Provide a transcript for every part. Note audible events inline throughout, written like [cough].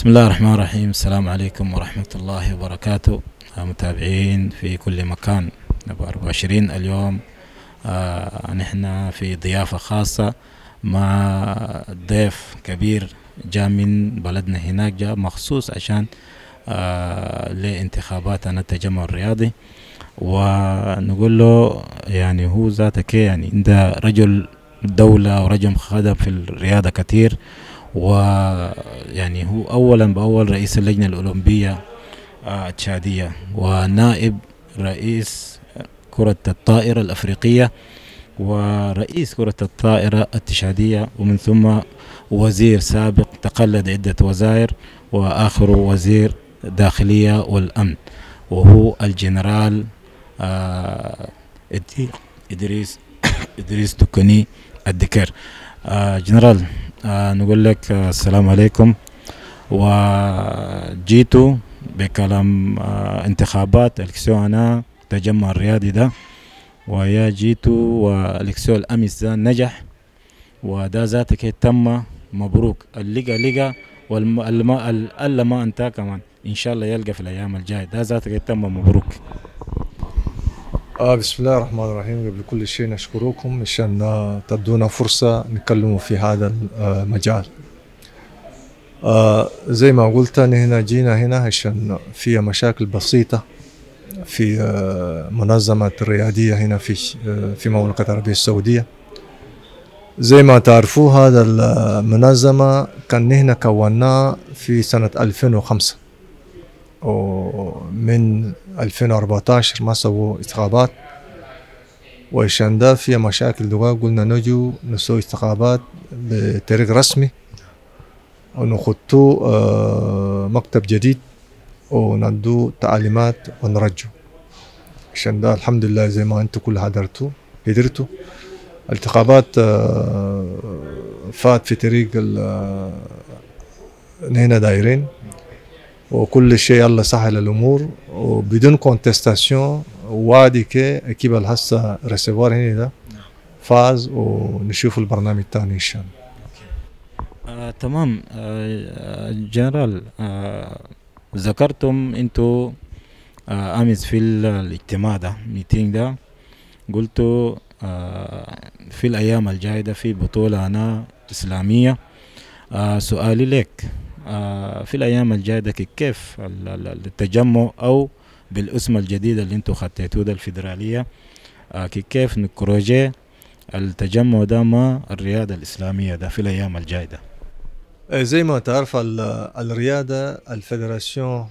بسم الله الرحمن الرحيم السلام عليكم ورحمة الله وبركاته متابعين في كل مكان 24 اليوم آه نحن في ضيافة خاصة مع ضيف كبير جاء من بلدنا هناك جاء مخصوص عشان آه لانتخاباتنا التجمع الرياضي ونقول له يعني هو ذاتك يعني انت رجل دولة ورجل خدم في الرياضة كثير ويعني هو أولا بأول رئيس اللجنة الأولمبية التشادية آه، ونائب رئيس كرة الطائرة الأفريقية ورئيس كرة الطائرة التشادية ومن ثم وزير سابق تقلد عدة وزائر وآخر وزير داخلية والأمن وهو الجنرال آه، إدريس [coughs] إدريس دكني الدكر آه، جنرال آه نقول لك آه، السلام عليكم وجيتوا بكلام آه انتخابات الكسيو انا التجمع الرياضي ده ويا جيتوا والكسيو الامس ده نجح وده ذاتك تم مبروك اللقى لقى والما ما انتهى كمان ان شاء الله يلقى في الايام الجايه ده ذاتك تم مبروك آه بسم الله الرحمن الرحيم قبل كل شيء نشكركم مشان تدونا فرصة نتكلموا في هذا المجال آه،, آه زي ما قلت أنا هنا جينا هنا عشان في مشاكل بسيطة في آه، منظمة رياديه هنا في آه، في المملكة العربية السعودية زي ما تعرفوا هذا المنظمة كان هنا كوناه في سنة 2005 ومن 2014 ما سووا انتخابات وعشان ده فيها مشاكل لغة قلنا نجو نسوي انتخابات بطريق رسمي ونخطو آه، مكتب جديد وندو تعليمات ونرجو عشان ده الحمد لله زي ما انتم كل حضرتوا قدرتوا الانتخابات آه، فات في طريق آه، نهنا دايرين وكل شيء الله سهل الامور وبدون كونتستاسيون وادي كي اكيب هسه ريسيفوار هنا ده فاز ونشوف البرنامج الثاني ان شاء الله آه، تمام آه، جنرال آه، ذكرتم انتو امس في الاجتماع ده ميتينج ده قلتوا في الايام الجايه ده في بطوله انا اسلاميه سؤالي لك آه، في الايام الجايه كيف التجمع او بالاسم الجديد اللي انتم خطيتوه ده الفدراليه آه، كيف نكروجي التجمع ده مع الرياده الاسلاميه ده في الايام الجايه إيه، زي ما تعرف الرياده الفدراسيون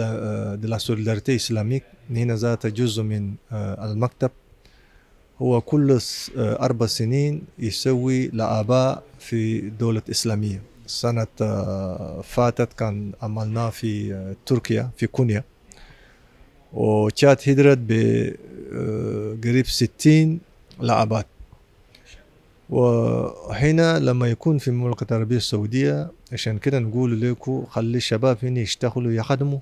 آه، دي لا سوليداريتي اسلاميك هنا ذات جزء من المكتب هو كل أربع سنين يسوي لآباء في دولة إسلامية سنة آه، فاتت كان عملناه في آه، تركيا في كونيا وتشاد هدرت بقريب آه، ستين لعبات وهنا لما يكون في المملكة العربية السعودية عشان كده نقول لكم خلي الشباب هنا يشتغلوا يخدموا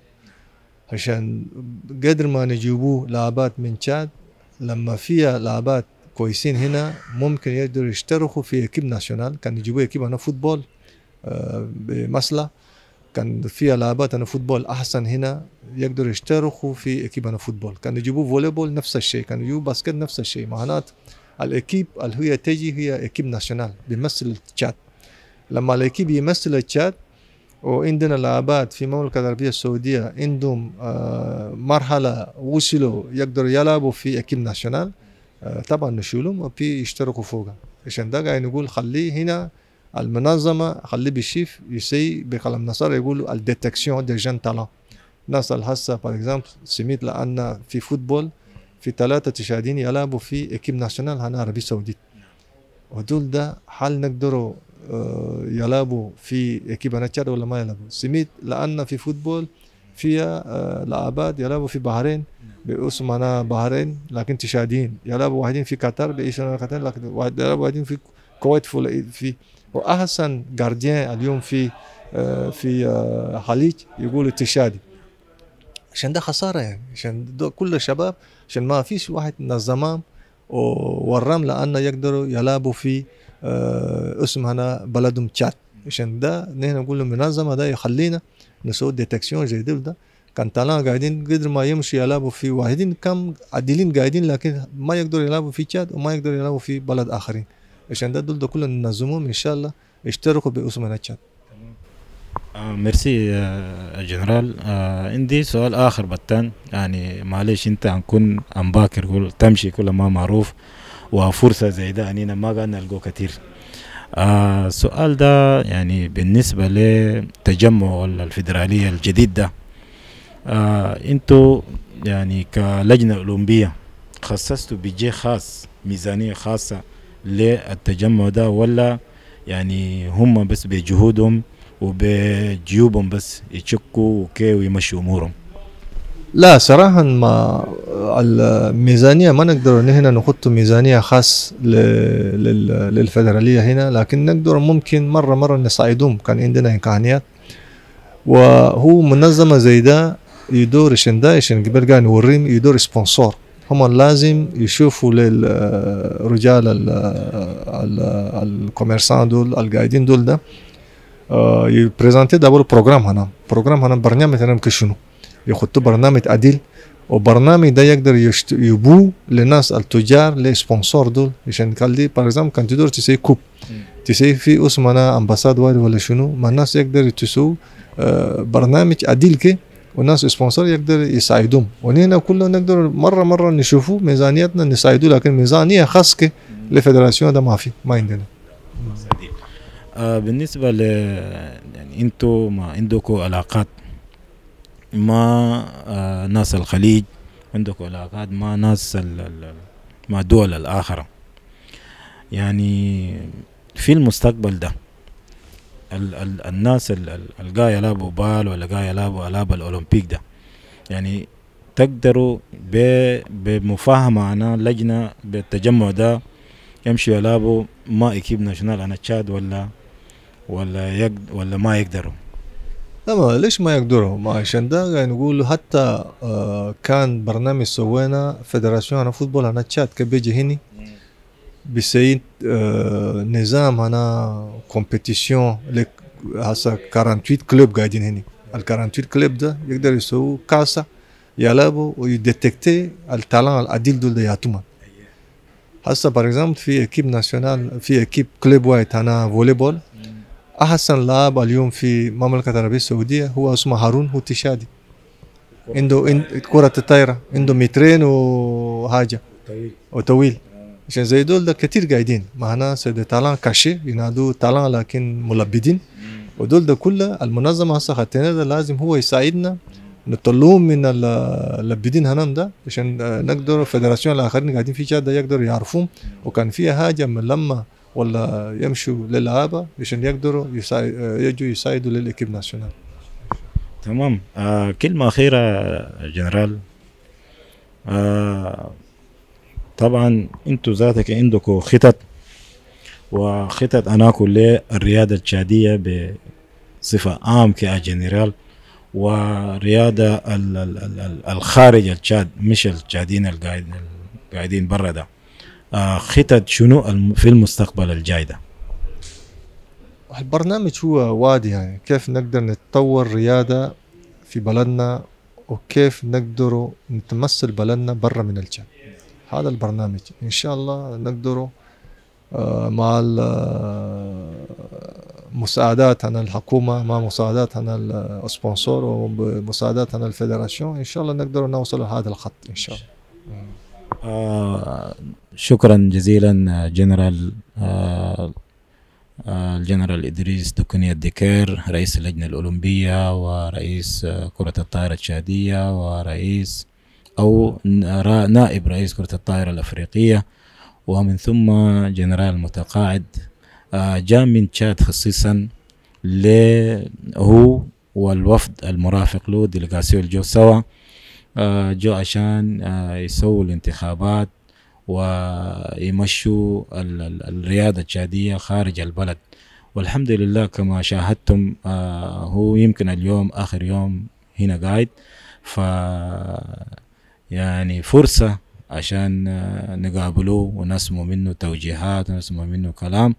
عشان قدر ما نجيبوه لعبات من تشاد لما فيها لعبات كويسين هنا ممكن يقدروا يشتركوا في اكيب ناشونال كان يجيبوا اكيب هنا فوتبول بمسلة كان فيها لعبات انا فوتبول احسن هنا يقدروا يشتركوا في اكيب انا فوتبول كانوا يجيبوا فوليبول نفس الشيء كانوا يجيبوا باسكت نفس الشيء معنات الاكيب اللي هي تجي هي اكيب ناشونال بيمثل التشات لما الاكيب يمثل التشات وعندنا لعبات في المملكة العربية السعودية عندهم آه، مرحلة وصلوا يقدروا يلعبوا في اكيب ناشونال آه، طبعا نشيلهم وفي يشتركوا فوقها عشان ده قاعد نقول خليه هنا المنظمه خلي بالشيف يسي بقلم نصر يقولوا الديتكسيون دي جان تالان ناس الحصة باغ اكزامبل سميت لان في فوتبول في ثلاثه تشادين يلعبوا في اكيب ناشونال هنا عربي السعوديه ودول ده هل نقدروا آه، يلعبوا في اكيب نتشاد ولا ما يلعبوا سميت لان في فوتبول فيها آه، لعبات يلعبوا في بحرين باسم انا بحرين لكن تشادين يلعبوا واحدين في قطر باسم قطر لكن يلعبوا واحدين في كويت في واحسن جارديان اليوم في آه، في خليج آه، يقول التشادي عشان ده خساره يعني عشان ده كل الشباب عشان ما فيش واحد من الزمام ورم أن يقدروا يلعبوا في آه، اسم هنا بلدهم تشاد عشان ده نحن نقول المنظمة ده يخلينا نسوي ديتكسيون زي ده كان طالع قاعدين قدر ما يمشي يلعبوا في واحدين كم عديلين قاعدين لكن ما يقدروا يلعبوا في تشاد وما يقدروا يلعبوا في بلد آخرين عشان ده دول ده كله ننظمهم ان شاء الله اشتركوا باسمنا الشات آه، ميرسي آه، جنرال آه، عندي سؤال اخر بتان يعني معلش انت هنكون عم باكر كل تمشي كل ما معروف وفرصه زي ده يعني ما قاعد نلقوه كثير السؤال ده يعني بالنسبة لتجمع الفدراليه الجديد ده انتوا يعني كلجنة أولمبية خصصتوا بيجي خاص ميزانية خاصة للتجمع ده ولا يعني هم بس بجهودهم وبجيوبهم بس يتشكوا وكي ويمشوا امورهم لا صراحة ما الميزانية ما نقدر ان احنا نحط ميزانية خاص للفدرالية هنا لكن نقدر ممكن مرة مرة نساعدهم كان عندنا امكانيات وهو منظمة زي ده يدور شن ده قبل قاعد نوريهم يدور سبونسور هم لازم يشوفوا للرجال الكوميرسان دول القاعدين دول ده آه، يبريزنتي دابل بروجرام هنا بروجرام هنا برنامج هنا كشنو يخطوا برنامج عديل وبرنامج ده يقدر يشت... يبو للناس التجار لسبونسور دول عشان قال لي باغ اكزامبل كان تدور تسوي كوب تسوي في اسمنا امباساد ولا شنو ما الناس يقدر تسوي آه، برنامج عديل كي وناس سبونسر يقدر يساعدهم ونحن كلنا نقدر مره مره نشوفوا ميزانيتنا نساعدوا لكن ميزانيه خاصه للفدراسيون ده ما في ما عندنا آه، بالنسبه ل يعني انتو ما عندكم علاقات مع آه، ناس الخليج عندكم علاقات مع ناس ما دول مع الاخره يعني في المستقبل ده ال ال الناس اللي قاعد يلعبوا بال ولا قاية يلعبوا العاب الاولمبيك ده يعني تقدروا بمفاهمه انا لجنه بالتجمع ده يمشوا يلعبوا ما اكيب ناشونال انا تشاد ولا ولا يقد ولا ما يقدروا لا ليش ما يقدروا ما عشان ده يعني نقول حتى آه كان برنامج سوينا فدراسيون فوتبول انا تشاد كان بيجي هني بسيد آه، نظام هنا كومبيتيشن ل 48 كلوب قاعدين هنا ال 48 كلوب ده يقدر يسووا كاسا يلعبوا ويديتكتي التالان الاديل دول ياتوما هسا بار اكزامبل في اكيب ناسيونال في اكيب كلوب وايت هنا فوليبول احسن لاعب اليوم في المملكه العربيه السعوديه هو اسمه هارون هوتشادي عنده كرة الطايرة عنده مترين وحاجة وطويل عشان زي دول ده كتير قاعدين معنا سيدي تالان كاشي ينادوا تالان لكن ملبدين ودول ده كله المنظمه هسه خدتنا ده لازم هو يساعدنا نطلوهم من اللبدين هنان ده عشان آه، نقدر فدراسيون الاخرين قاعدين في تشاد يقدروا يعرفوهم وكان فيها حاجه من لما ولا يمشوا للعابة عشان يقدروا آه، يجوا يساعدوا للاكيب ناسيونال تمام آه كلمه اخيره جنرال آه طبعا انتو ذاتك عندكم خطط وخطط ليه الرياضة التشاديه بصفه عام كجنرال ورياضة الخارج التشاد مش التشادين القاعدين برا ده آه، خطط شنو في المستقبل الجاي ده البرنامج هو وادي يعني كيف نقدر نتطور رياده في بلدنا وكيف نقدر نتمثل بلدنا برا من التشاد هذا البرنامج ان شاء الله نقدره مع عن الحكومه مع مساعدات مساعداتنا السبونسور عن الفيدراسيون ان شاء الله نقدر نوصل لهذا الخط ان شاء الله آه شكرا جزيلا آه، جنرال آه الجنرال آه، ادريس دكنية الدكير رئيس اللجنه الاولمبيه ورئيس آه، كره الطائره التشاديه ورئيس أو نائب رئيس كرة الطائرة الأفريقية ومن ثم جنرال متقاعد آه، جاء من تشاد خصيصا هو والوفد المرافق له ديلغاسيو الجو سوا آه، جو عشان آه، يسووا الانتخابات ويمشوا الرياضة التشادية خارج البلد والحمد لله كما شاهدتم هو يمكن اليوم آخر يوم هنا قاعد ف يعني فرصة عشان آه، نقابلوه ونسمع منه توجيهات ونسمع منه كلام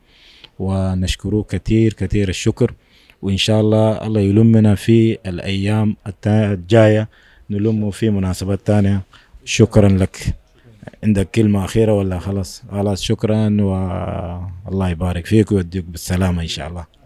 ونشكروه كثير كثير الشكر وإن شاء الله الله يلمنا في الأيام الجاية نلمه في مناسبات تانية شكرا لك عندك كلمة أخيرة ولا خلاص خلاص شكرا والله يبارك فيك ويديك بالسلامة إن شاء الله